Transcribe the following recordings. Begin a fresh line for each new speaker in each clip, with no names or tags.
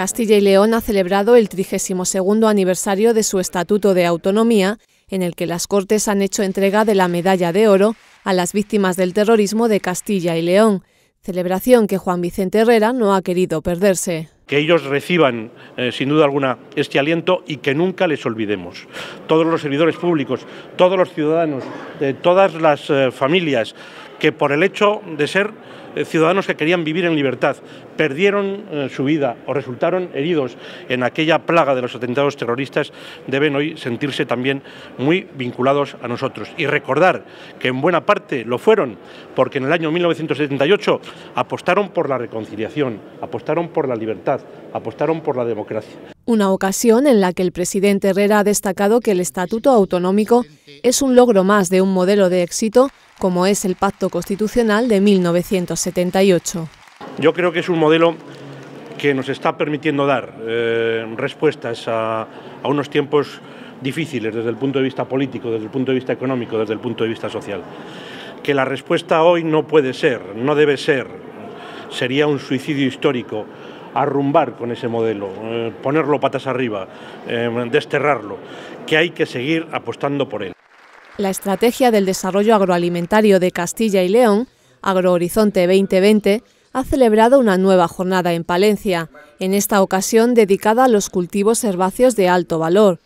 Castilla y León ha celebrado el 32 aniversario de su Estatuto de Autonomía, en el que las Cortes han hecho entrega de la Medalla de Oro a las víctimas del terrorismo de Castilla y León, celebración que Juan Vicente Herrera no ha querido perderse
que ellos reciban eh, sin duda alguna este aliento y que nunca les olvidemos. Todos los servidores públicos, todos los ciudadanos, todas las eh, familias, que por el hecho de ser eh, ciudadanos que querían vivir en libertad, perdieron eh, su vida o resultaron heridos en aquella plaga de los atentados terroristas, deben hoy sentirse también muy vinculados a nosotros. Y recordar que en buena parte lo fueron, porque en el año 1978 apostaron por la reconciliación, apostaron por la libertad, apostaron por la democracia.
Una ocasión en la que el presidente Herrera ha destacado que el Estatuto Autonómico es un logro más de un modelo de éxito como es el Pacto Constitucional de 1978.
Yo creo que es un modelo que nos está permitiendo dar eh, respuestas a unos tiempos difíciles desde el punto de vista político, desde el punto de vista económico, desde el punto de vista social. Que la respuesta hoy no puede ser, no debe ser, sería un suicidio histórico arrumbar con ese modelo, eh, ponerlo patas arriba, eh, desterrarlo, que hay que seguir apostando por él.
La estrategia del desarrollo agroalimentario de Castilla y León, Agrohorizonte 2020, ha celebrado una nueva jornada en Palencia, en esta ocasión dedicada a los cultivos herbáceos de alto valor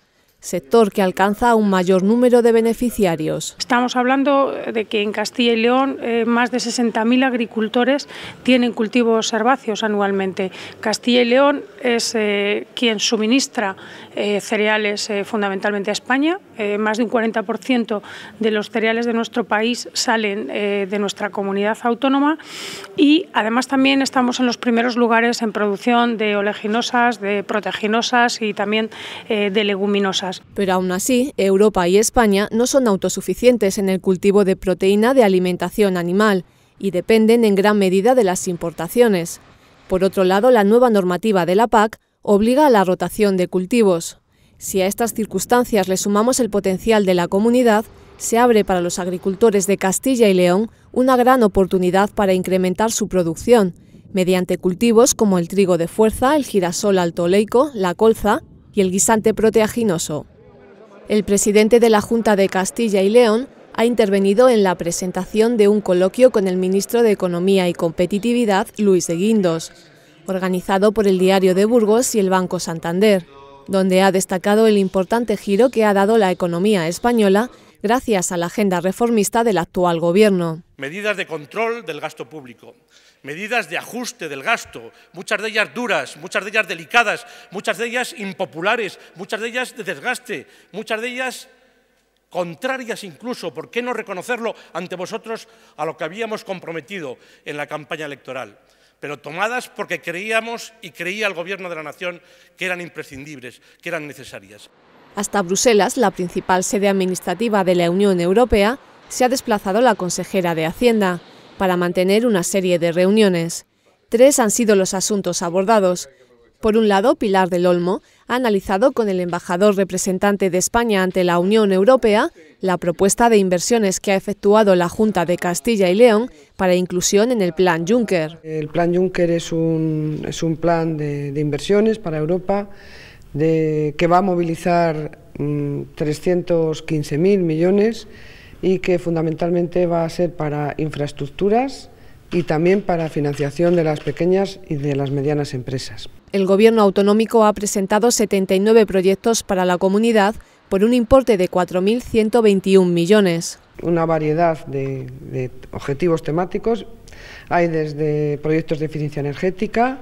sector que alcanza un mayor número de beneficiarios. Estamos hablando de que en Castilla y León eh, más de 60.000 agricultores tienen cultivos herbáceos anualmente. Castilla y León es eh, quien suministra eh, cereales eh, fundamentalmente a España. más de un 40% de los cereales de nuestro país salen de nuestra comunidad autónoma y además también estamos en los primeros lugares en producción de oleaginosas, de proteaginosas... y también de leguminosas. Pero aún así, Europa y España no son autosuficientes en el cultivo de proteína de alimentación animal y dependen en gran medida de las importaciones. Por otro lado, la nueva normativa de la PAC obliga a la rotación de cultivos. Si a estas circunstancias le sumamos el potencial de la comunidad, se abre para los agricultores de Castilla y León una gran oportunidad para incrementar su producción, mediante cultivos como el trigo de fuerza, el girasol altoleico, la colza y el guisante proteaginoso. El presidente de la Junta de Castilla y León ha intervenido en la presentación de un coloquio con el ministro de Economía y Competitividad, Luis de Guindos, organizado por el Diario de Burgos y el Banco Santander, donde ha destacado el importante giro que ha dado la economía española gracias a la agenda reformista del actual Gobierno.
Medidas de control del gasto público, medidas de ajuste del gasto, muchas de ellas duras, muchas de ellas delicadas, muchas de ellas impopulares, muchas de ellas de desgaste, muchas de ellas contrarias incluso, ¿por qué no reconocerlo ante vosotros a lo que habíamos comprometido en la campaña electoral? pero tomadas porque creíamos y creía el Gobierno de la Nación que eran imprescindibles, que eran necesarias.
Hasta Bruselas, la principal sede administrativa de la Unión Europea, se ha desplazado la consejera de Hacienda para mantener una serie de reuniones. Tres han sido los asuntos abordados. Por un lado, Pilar del Olmo ha analizado con el embajador representante de España ante la Unión Europea la propuesta de inversiones que ha efectuado la Junta de Castilla y León para inclusión en el Plan Juncker.
El Plan Juncker es un, plan de, inversiones para Europa que va a movilizar 315.000 mm, millones y que fundamentalmente va a ser para infraestructuras y también para financiación de las pequeñas y de las medianas empresas.
El Gobierno autonómico ha presentado 79 proyectos para la comunidad por un importe de 4.121 millones.
Una variedad de, objetivos temáticos. Hay desde proyectos de eficiencia energética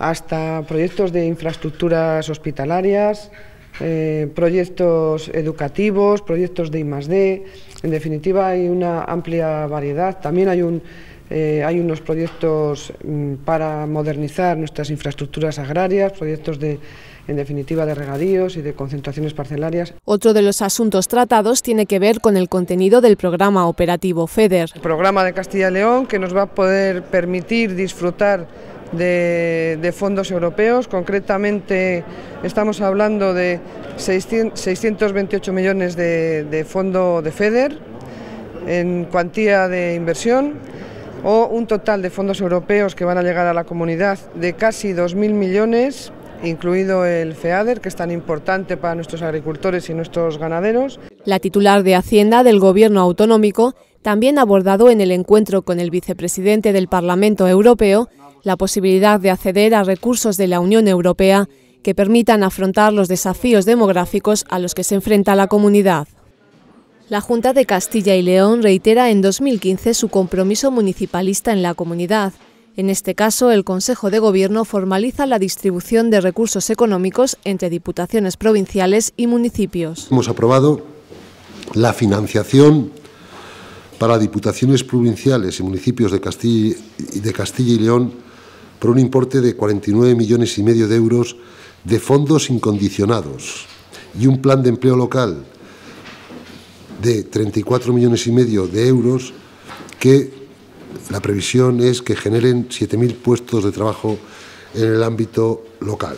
hasta proyectos de infraestructuras hospitalarias, eh, proyectos educativos, proyectos de I+.D. En definitiva, hay una amplia variedad. También hay un eh, hay unos proyectos mm, para modernizar nuestras infraestructuras agrarias, proyectos de, en definitiva, de regadíos y de concentraciones
parcelarias. Otro de los asuntos tratados tiene que ver con el contenido del programa operativo FEDER. El
programa de Castilla y León que nos va a poder permitir disfrutar de, fondos europeos. Concretamente estamos hablando de 628 millones de, de fondo de FEDER en cuantía de inversión o un total de fondos europeos que van a llegar a la comunidad de casi 2.000 millones, incluido el FEADER, que es tan importante para nuestros agricultores y nuestros ganaderos.
La titular de Hacienda del Gobierno autonómico también ha abordado en el encuentro con el vicepresidente del Parlamento Europeo la posibilidad de acceder a recursos de la Unión Europea que permitan afrontar los desafíos demográficos a los que se enfrenta la comunidad. La Junta de Castilla y León reitera en 2015 su compromiso municipalista en la comunidad. En este caso, el Consejo de Gobierno formaliza la distribución de recursos económicos entre diputaciones provinciales y municipios.
Hemos aprobado la financiación para diputaciones provinciales y municipios de Castilla, y León por un importe de 49 millones y medio de euros de fondos incondicionados y un plan de empleo local de 34 millones y medio de euros que la previsión es que generen 7.000 puestos de trabajo en el ámbito local.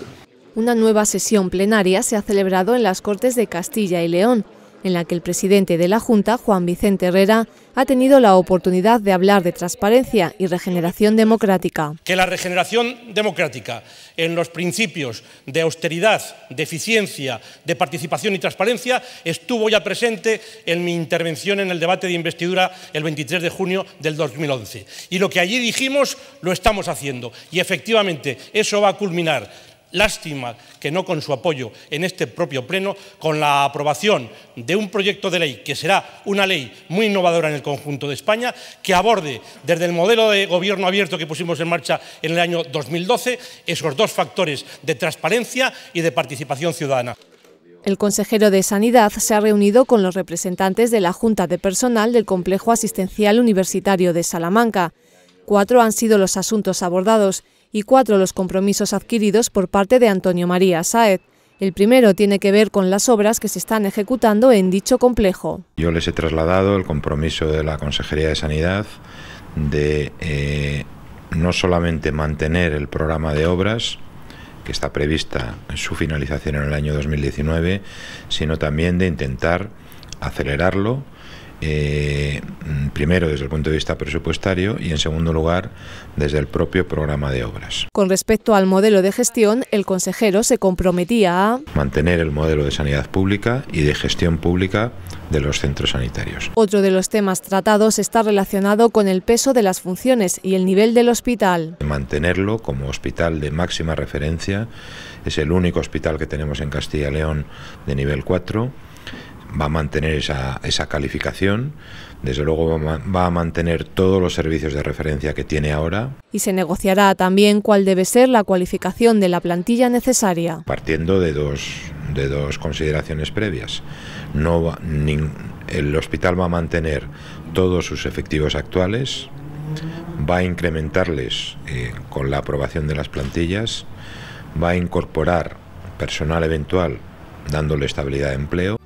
Una nueva sesión plenaria se ha celebrado en las Cortes de Castilla y León en la que el presidente de la Junta, Juan Vicente Herrera, ha tenido la oportunidad de hablar de transparencia y regeneración democrática.
Que la regeneración democrática en los principios de austeridad, de eficiencia, de participación y transparencia estuvo ya presente en mi intervención en el debate de investidura el 23 de junio del 2011. Y lo que allí dijimos lo estamos haciendo y efectivamente eso va a culminar Lástima que no con su apoyo en este propio Pleno, con la aprobación de un proyecto de ley que será una ley muy innovadora en el conjunto de España, que aborde desde el modelo de gobierno abierto que pusimos en marcha en el año 2012 esos dos factores de transparencia y de participación ciudadana.
El consejero de Sanidad se ha reunido con los representantes de la Junta de Personal del Complejo Asistencial Universitario de Salamanca. Cuatro han sido los asuntos abordados y cuatro los compromisos adquiridos por parte de Antonio María Saez. El primero tiene que ver con las obras que se están ejecutando en dicho complejo.
Yo les he trasladado el compromiso de la Consejería de Sanidad de eh, no solamente mantener el programa de obras, que está prevista su finalización en el año 2019, sino también de intentar acelerarlo eh, primero desde el punto de vista presupuestario y en segundo lugar desde el propio programa de
obras. Con respecto al modelo de gestión, el consejero se comprometía a
mantener el modelo de sanidad pública y de gestión pública de los centros sanitarios.
Otro de los temas tratados está relacionado con el peso de las funciones y el nivel del hospital.
Mantenerlo como hospital de máxima referencia, es el único hospital que tenemos en Castilla y León de nivel 4 va a mantener esa, calificación, desde luego va a mantener todos los servicios de referencia que tiene ahora.
Y se negociará también cuál debe ser la cualificación de la plantilla necesaria.
Partiendo de dos, de dos consideraciones previas. No el hospital va a mantener todos sus efectivos actuales, va a incrementarles eh, con la aprobación de las plantillas, va a incorporar personal eventual dándole estabilidad de empleo.